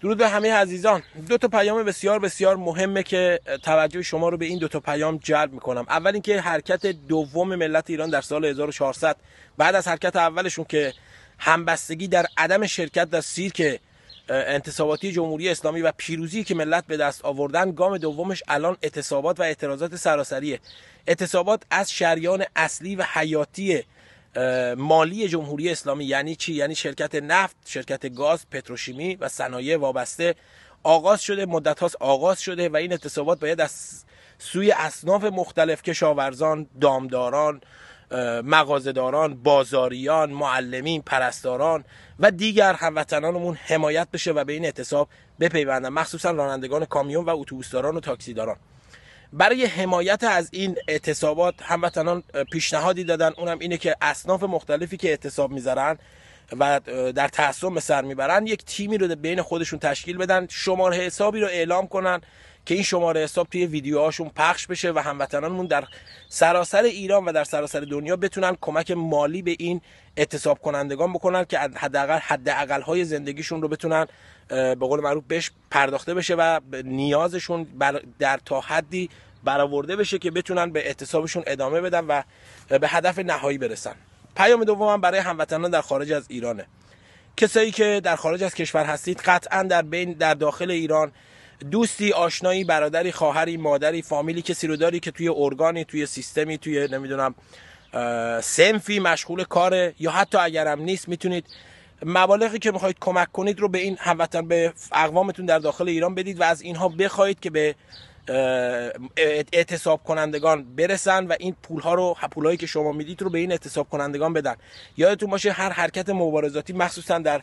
درود به همه عزیزان دو تا پیام بسیار بسیار مهمه که توجه شما رو به این دو تا پیام جلب میکنم اول اینکه حرکت دوم ملت ایران در سال 1400 بعد از حرکت اولشون که همبستگی در عدم شرکت در سیرک انتصاباتی جمهوری اسلامی و پیروزی که ملت به دست آوردن گام دومش الان اعتصابات و اعتراضات سراسریه اعتصابات از شریان اصلی و حیاتیه مالی جمهوری اسلامی یعنی چی یعنی شرکت نفت شرکت گاز پتروشیمی و صنایع وابسته آغاز شده مدت هاست آغاز شده و این اتصابات باید از سوی اصناف مختلف کشاورزان دامداران مغازداران بازاریان معلمین پرستاران و دیگر هموطنانمون حمایت بشه و به این اتصاب بپیوندن مخصوصا رانندگان کامیون و اتوبوسداران و تاکسیداران برای حمایت از این اعتصابات هموطنان پیشنهادی دادن اونم اینه که اصناف مختلفی که اعتصاب میذارن و در تحصم سر میبرن یک تیمی رو بین خودشون تشکیل بدن شماره حسابی رو اعلام کنن که این شماره حساب توی ویدیوهاشون پخش بشه و هموطنانمون در سراسر ایران و در سراسر دنیا بتونن کمک مالی به این اتصاب کنندگان بکنن که حداقل حداقل های زندگیشون رو بتونن به قول معروف بهش پرداخته بشه و نیازشون در تا حدی برآورده بشه که بتونن به اعتصابشون ادامه بدن و به هدف نهایی برسن پیام دوم برای هموطنان در خارج از ایرانه کسایی که در خارج از کشور هستید قطعا در در داخل ایران دوستی آشنایی برادری خواهری مادری فامیلی کسی رو داری که توی ارگانی توی سیستمی توی نمیدونم سنفی مشغول کاره یا حتی اگرم نیست میتونید مبالغی که میخواید کمک کنید رو به این هموطن به اقوامتون در داخل ایران بدید و از اینها بخواید که به اعتصاب کنندگان برسن و این پول ها رو پولهایی که شما میدید رو به این اعتصاب کنندگان بدن یادتون باشه هر حرکت مبارزاتی مخصوصا در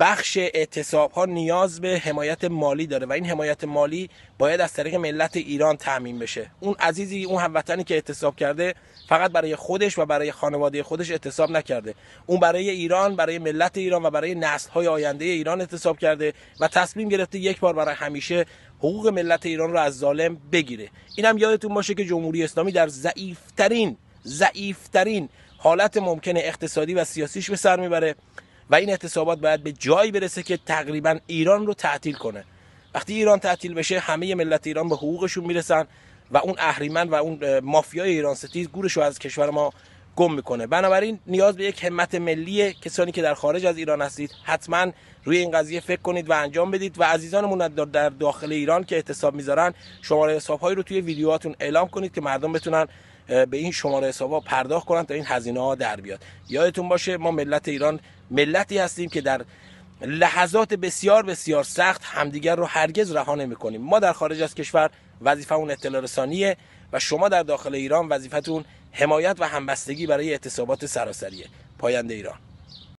بخش اعتصاب ها نیاز به حمایت مالی داره و این حمایت مالی باید از طریق ملت ایران تعمین بشه اون عزیزی اون هموطنی که اعتصاب کرده فقط برای خودش و برای خانواده خودش اعتصاب نکرده اون برای ایران برای ملت ایران و برای نسل های آینده ایران اعتصاب کرده و تصمیم گرفته یک بار برای همیشه حقوق ملت ایران رو از ظالم بگیره اینم یادتون باشه که جمهوری اسلامی در ضعیفترین ضعیفترین حالت ممکن اقتصادی و سیاسیش به سر میبره و این احتسابات باید به جایی برسه که تقریبا ایران رو تعطیل کنه وقتی ایران تعطیل بشه همه ملت ایران به حقوقشون میرسن و اون اهریمن و اون مافیای ایران ستیز گورش رو از کشور ما گم میکنه بنابراین نیاز به یک همت ملی کسانی که در خارج از ایران هستید حتما روی این قضیه فکر کنید و انجام بدید و عزیزانمون در داخل ایران که احتساب میذارن شماره حسابهایی رو توی ویدیوهاتون اعلام کنید که مردم بتونن به این شماره ها پرداخت کنن تا این هزینه ها در بیاد یادتون باشه ما ملت ایران ملتی هستیم که در لحظات بسیار بسیار سخت همدیگر رو هرگز رها نمیکنیم ما در خارج از کشور وظیفمون اطلاع رسانیه و شما در داخل ایران وظیفتون حمایت و همبستگی برای اعتصابات سراسری پاینده ایران